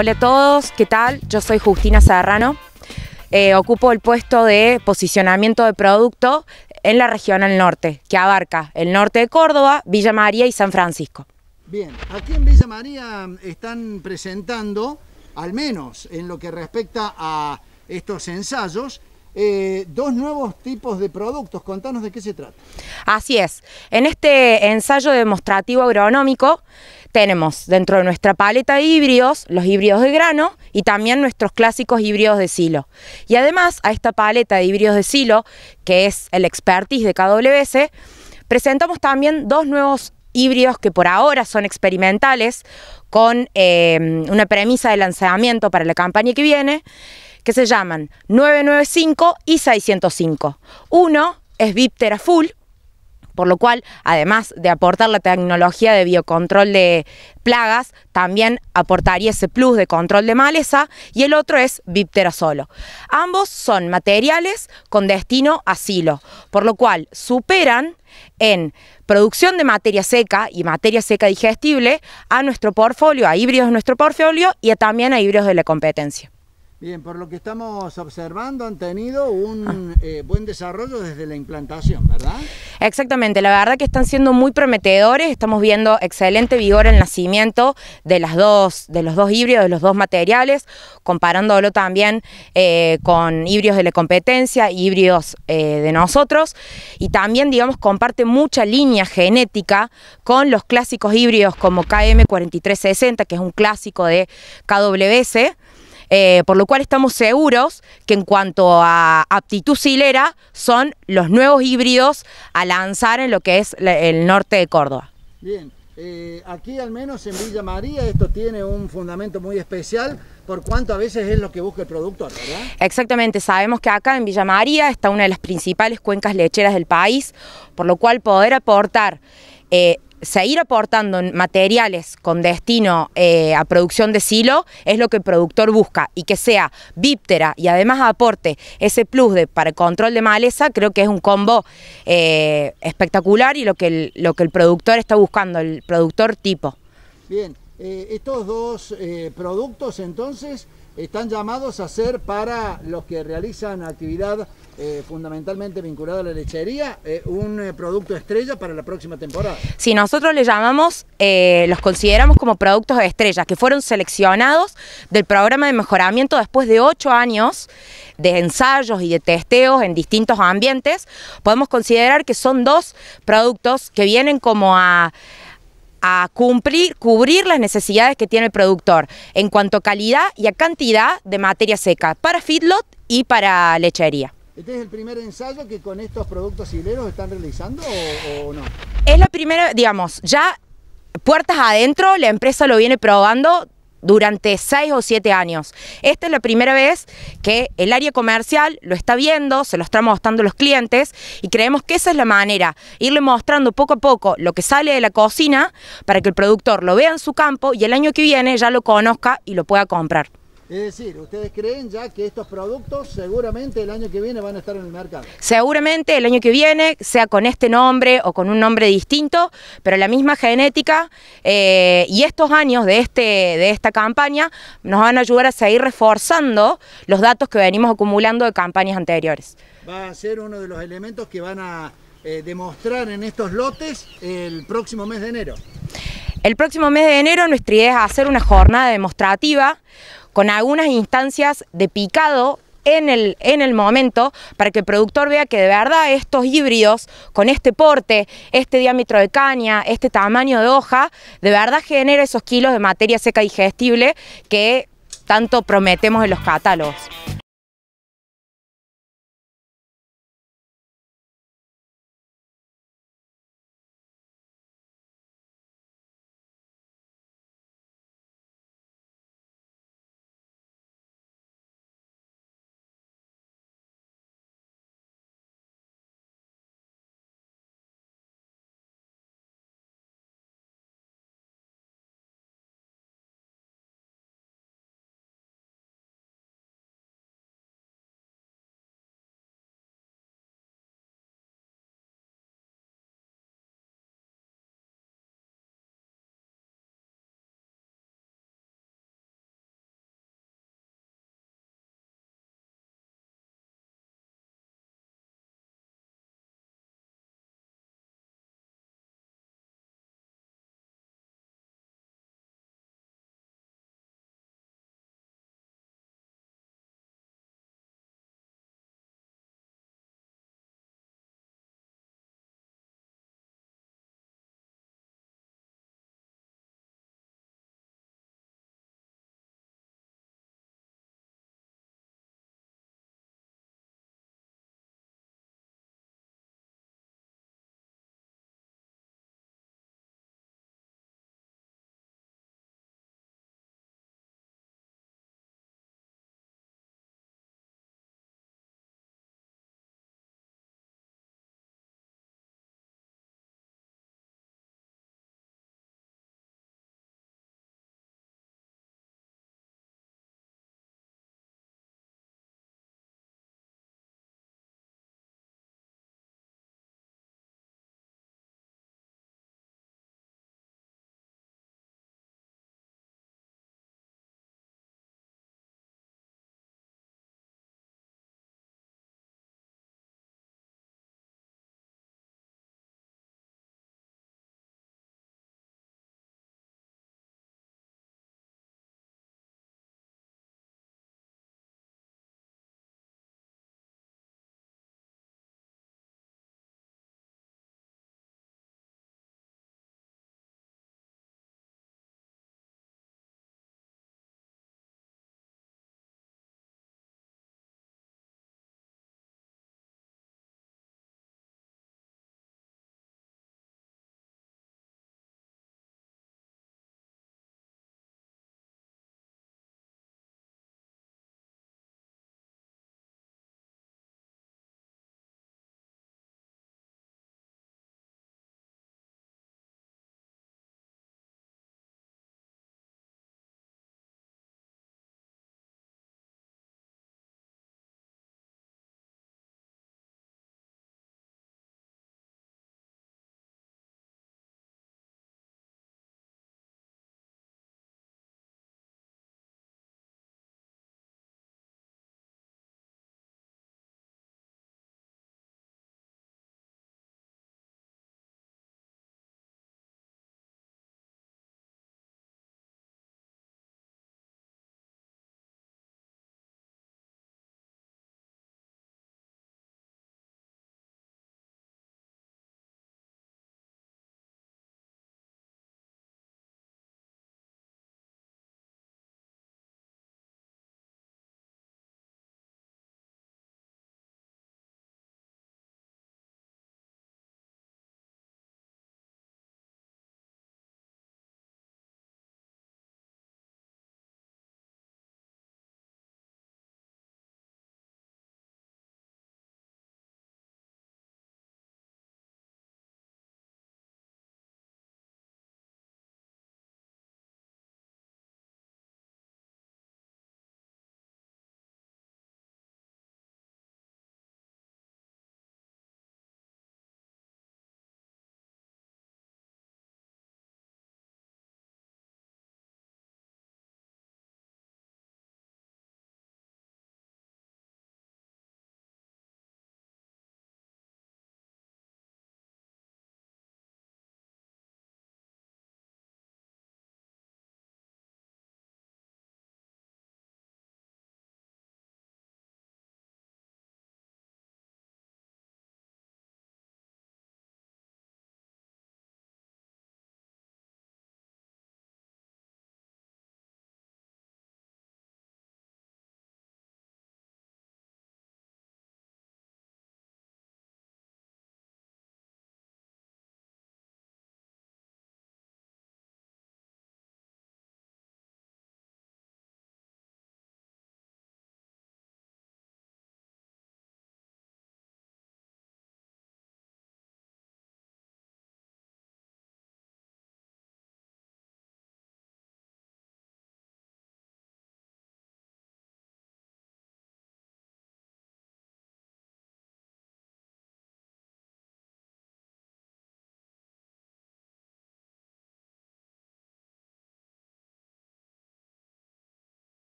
Hola a todos, ¿qué tal? Yo soy Justina Serrano. Eh, ocupo el puesto de posicionamiento de producto en la región al norte, que abarca el norte de Córdoba, Villa María y San Francisco. Bien, aquí en Villa María mm, están presentando, al menos en lo que respecta a estos ensayos, eh, dos nuevos tipos de productos. Contanos de qué se trata. Así es. En este ensayo demostrativo agronómico tenemos dentro de nuestra paleta de híbridos los híbridos de grano y también nuestros clásicos híbridos de silo. Y además a esta paleta de híbridos de silo, que es el expertise de KWS, presentamos también dos nuevos híbridos que por ahora son experimentales con eh, una premisa de lanzamiento para la campaña que viene, que se llaman 995 y 605. Uno es Viptera Full, por lo cual, además de aportar la tecnología de biocontrol de plagas, también aportaría ese plus de control de maleza y el otro es solo Ambos son materiales con destino a silo, por lo cual superan en producción de materia seca y materia seca digestible a nuestro portfolio, a híbridos de nuestro portfolio y también a híbridos de la competencia. Bien, por lo que estamos observando han tenido un ah. eh, buen desarrollo desde la implantación, ¿verdad? Exactamente, la verdad que están siendo muy prometedores, estamos viendo excelente vigor en nacimiento de, las dos, de los dos híbridos, de los dos materiales, comparándolo también eh, con híbridos de la competencia, híbridos eh, de nosotros, y también, digamos, comparte mucha línea genética con los clásicos híbridos como KM4360, que es un clásico de KWS, eh, por lo cual estamos seguros que en cuanto a aptitud silera son los nuevos híbridos a lanzar en lo que es el norte de Córdoba. Bien. Eh, aquí al menos en Villa María esto tiene un fundamento muy especial por cuanto a veces es lo que busca el productor, ¿verdad? Exactamente, sabemos que acá en Villa María está una de las principales cuencas lecheras del país, por lo cual poder aportar eh, seguir aportando materiales con destino eh, a producción de silo es lo que el productor busca y que sea víptera y además aporte ese plus de, para control de maleza, creo que es un combo eh, espectacular y lo que, el, lo que el productor está buscando, el productor tipo. Bien. Eh, estos dos eh, productos entonces están llamados a ser para los que realizan actividad eh, fundamentalmente vinculada a la lechería, un producto estrella para la próxima temporada. Si nosotros le llamamos, los consideramos como productos estrella, que fueron seleccionados del programa de mejoramiento después de ocho años de ensayos y de testeos en distintos ambientes, podemos considerar que son dos productos que vienen como a a cumplir, cubrir las necesidades que tiene el productor en cuanto a calidad y a cantidad de materia seca para feedlot y para lechería. ¿Este es el primer ensayo que con estos productos hileros están realizando o, no? Es la primera, digamos, ya puertas adentro, la empresa lo viene probando durante seis o siete años. Esta es la primera vez que el área comercial lo está viendo, se lo está mostrando a los clientes y creemos que esa es la manera, irle mostrando poco a poco lo que sale de la cocina para que el productor lo vea en su campo y el año que viene ya lo conozca y lo pueda comprar. Es decir, ¿ustedes creen ya que estos productos seguramente el año que viene van a estar en el mercado? Seguramente el año que viene, sea con este nombre o con un nombre distinto, pero la misma genética eh, y estos años de, este, de esta campaña nos van a ayudar a seguir reforzando los datos que venimos acumulando de campañas anteriores. Va a ser uno de los elementos que van a eh, demostrar en estos lotes el próximo mes de enero. El próximo mes de enero nuestra idea es hacer una jornada demostrativa, con algunas instancias de picado en el, en el, momento para que el productor vea que de verdad estos híbridos con este porte, este diámetro de caña, este tamaño de hoja, de verdad genera esos kilos de materia seca digestible que tanto prometemos en los catálogos.